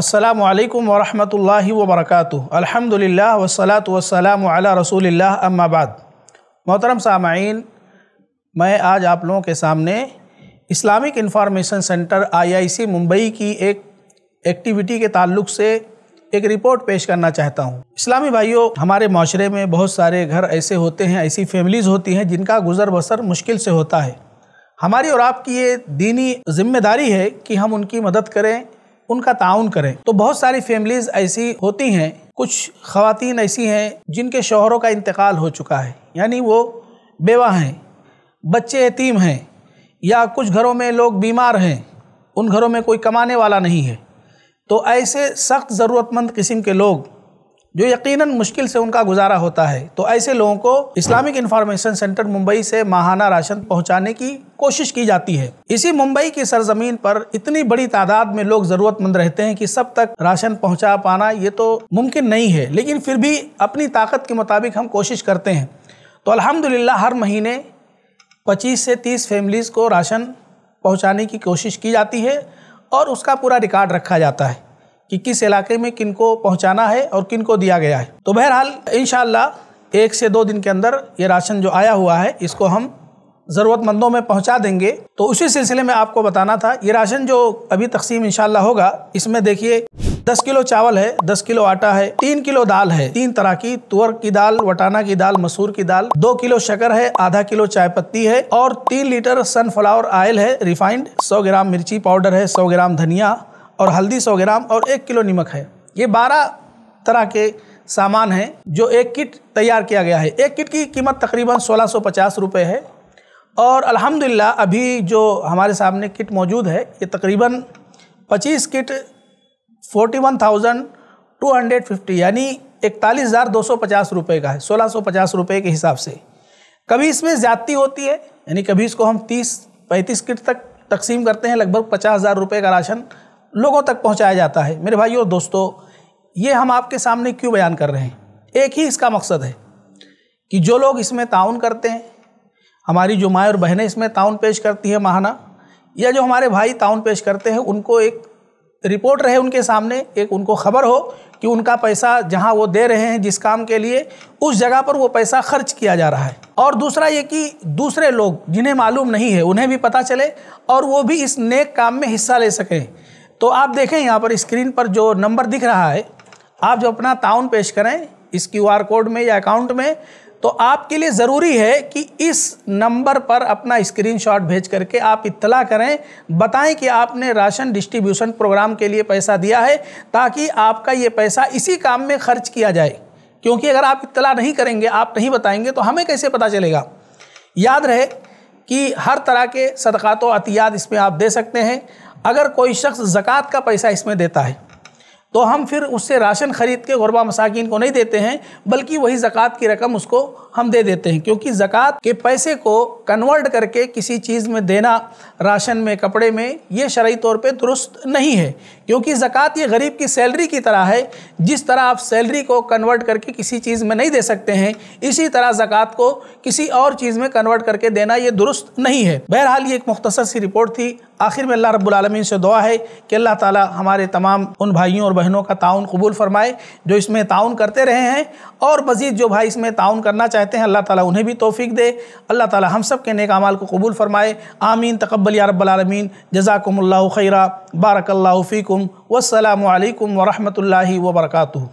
अस्सलाम वालेकुम वरहमतुल्लाहि वबरकातुह अल्हम्दुलिल्लाह वसलात वसलाम अला रसूलिल्लाह अम्मा बाद मोहतरम सामाइन मैं आज आप लोगों के सामने Islamic information centre I I C Mumbai की एक एक्टिविटी के ताल्लुक से एक रिपोर्ट पेश करना चाहता हूँ इस्लामी भाइयों हमारे माशरे में बहुत सारे घर ऐसे होते हैं ऐसी फैमिलीज़ होती हैं जिनका गुजर बसर मुश्किल से होता है हमारी और आपकी ये दीनी जिम्मेदारी है कि हम उनकी मदद करें उनका ताउन करें तो बहुत सारी फैमिलीज ऐसी होती हैं कुछ खातन ऐसी हैं जिनके शोहरों का इंतकाल हो चुका है यानी वो बेवा हैं बच्चे यतीम हैं या कुछ घरों में लोग बीमार हैं उन घरों में कोई कमाने वाला नहीं है तो ऐसे सख्त ज़रूरतमंद किस्म के लोग जो यकीनन मुश्किल से उनका गुजारा होता है तो ऐसे लोगों को इस्लामिक इन्फॉर्मेशन सेंटर मुंबई से माहाना राशन पहुंचाने की कोशिश की जाती है इसी मुंबई की सरजमीन पर इतनी बड़ी तादाद में लोग जरूरतमंद रहते हैं कि सब तक राशन पहुंचा पाना ये तो मुमकिन नहीं है लेकिन फिर भी अपनी ताकत के मुताबिक हम कोशिश करते हैं तो अल्हम्दुलिल्लाह हर महीने पच्चीस से तीस फैमिलीज़ को राशन पहुँचाने की कोशिश की जाती है और उसका पूरा रिकॉर्ड रखा जाता है कि किस इलाके में किनको पहुंचाना है और किनको दिया गया है तो बहरहाल इन एक से दो दिन के अंदर ये राशन जो आया हुआ है इसको हम ज़रूरतमंदों में पहुंचा देंगे तो उसी सिलसिले में आपको बताना था ये राशन जो अभी तकसीम इंशाल्लाह होगा इसमें देखिए 10 किलो चावल है 10 किलो आटा है 3 किलो दाल है तीन तरह की तुअर की दाल वटाना की दाल मसूर की दाल 2 किलो शकर है आधा किलो चाय पत्ती है और 3 लीटर सनफ्लावर ऑयल है रिफाइंड 100 ग्राम मिर्ची पाउडर है 100 ग्राम धनिया और हल्दी सौ ग्राम और एक किलो नमक है ये बारह तरह के सामान हैं जो एक किट तैयार किया गया है एक किट की कीमत तकरीबन सोलह सौ पचास रुपये है और अल्हम्दुलिल्लाह अभी जो हमारे सामने किट मौजूद है ये तकरीबन पच्चीस kit forty one thousand two hundred fifty यानी इकतालीस हज़ार दो सौ पचास रुपये का है सोलह सौ पचास रुपये के हिसाब से कभी इसमें ज़्यादती होती है यानी कभी इसको हम तीस पैंतीस किट तक तकसीम करते हैं लगभग पचास हज़ार रुपये का राशन लोगों तक पहुंचाया जाता है मेरे भाइयों और दोस्तों ये हम आपके सामने क्यों बयान कर रहे हैं एक ही इसका मकसद है कि जो लोग इसमें ताउन करते हैं हमारी जो माएँ और बहनें इसमें ताउन पेश करती हैं माहाना या जो हमारे भाई ताउन पेश करते हैं उनको एक रिपोर्ट रहे उनके सामने एक उनको खबर हो कि उनका पैसा जहां वो दे रहे हैं जिस काम के लिए उस जगह पर वो पैसा खर्च किया जा रहा है और दूसरा ये कि दूसरे लोग जिन्हें मालूम नहीं है उन्हें भी पता चले और वो भी इस नेक काम में हिस्सा ले सकें तो आप देखें यहाँ पर स्क्रीन पर जो नंबर दिख रहा है आप जो अपना ताउन पेश करें इस क्यू आर कोड में या अकाउंट में तो आपके लिए ज़रूरी है कि इस नंबर पर अपना स्क्रीनशॉट भेज करके आप इत्तला करें बताएं कि आपने राशन डिस्ट्रीब्यूशन प्रोग्राम के लिए पैसा दिया है ताकि आपका ये पैसा इसी काम में खर्च किया जाए क्योंकि अगर आप इत्तला नहीं करेंगे आप नहीं बताएंगे तो हमें कैसे पता चलेगा याद रहे कि हर तरह के सदक़ात अतियात इसमें आप दे सकते हैं अगर कोई शख्स ज़क़़त का पैसा इसमें देता है तो हम फिर उससे राशन ख़रीद के गरबा मसाकिन को नहीं देते हैं बल्कि वही ज़क़़त की रकम उसको हम दे देते हैं क्योंकि ज़क़़त के पैसे को कन्वर्ट करके किसी चीज़ में देना राशन में कपड़े में ये शरा तौर पर दुरुस्त नहीं है क्योंकि ज़क़़त ये गरीब की सैलरी की तरह है जिस तरह आप सैलरी को कन्वर्ट करके किसी चीज़ में नहीं दे सकते हैं इसी तरह ज़क़़त को किसी और चीज़ में कन्वर्ट करके देना ये दुरुस्त नहीं है बहरहाल ये एक मुख्तर सी रिपोर्ट थी आखिर में अल्लाह रब्लम से दुआ है कि अल्लाह ताली हमारे तमाम उन भाइयों और बहनों का ताउन कबूल फरमाए जो इसमें ताउन करते रहे हैं और मज़ीद जो भाई इसमें ताउन करना चाहते हैं अल्लाह ताला उन्हें भी तोफ़ी दे अल्लाह ताला हम सब के नेक अमाल को कबूल फरमाए आमीन तकबल या रबालमीन जजाकम्ला खैरा बारकल्ला वसलम वसलम वरहमल वर्का